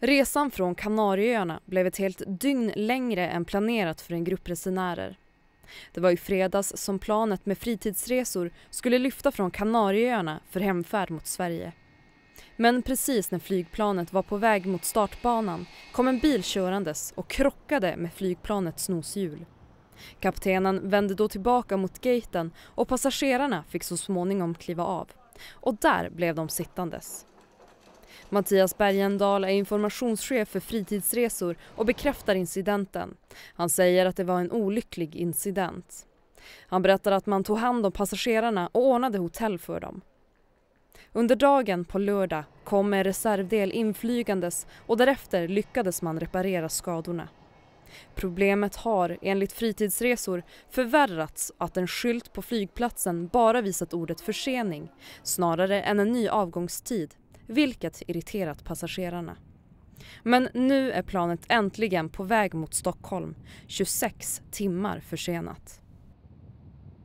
Resan från Kanarieöarna blev ett helt dygn längre än planerat för en grupp resenärer. Det var i fredags som planet med fritidsresor skulle lyfta från Kanarieöarna för hemfärd mot Sverige. Men precis när flygplanet var på väg mot startbanan kom en bil körandes och krockade med flygplanets noshjul. Kaptenen vände då tillbaka mot gaten och passagerarna fick så småningom kliva av. Och där blev de sittandes. Mattias Bergendal är informationschef för fritidsresor och bekräftar incidenten. Han säger att det var en olycklig incident. Han berättar att man tog hand om passagerarna och ordnade hotell för dem. Under dagen på lördag kom en reservdel inflygandes och därefter lyckades man reparera skadorna. Problemet har, enligt Fritidsresor, förvärrats att en skylt på flygplatsen bara visat ordet försening snarare än en ny avgångstid vilket irriterat passagerarna. Men nu är planet äntligen på väg mot Stockholm, 26 timmar försenat.